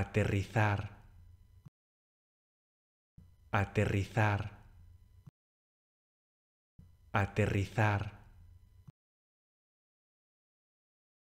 aterrizar, aterrizar, aterrizar.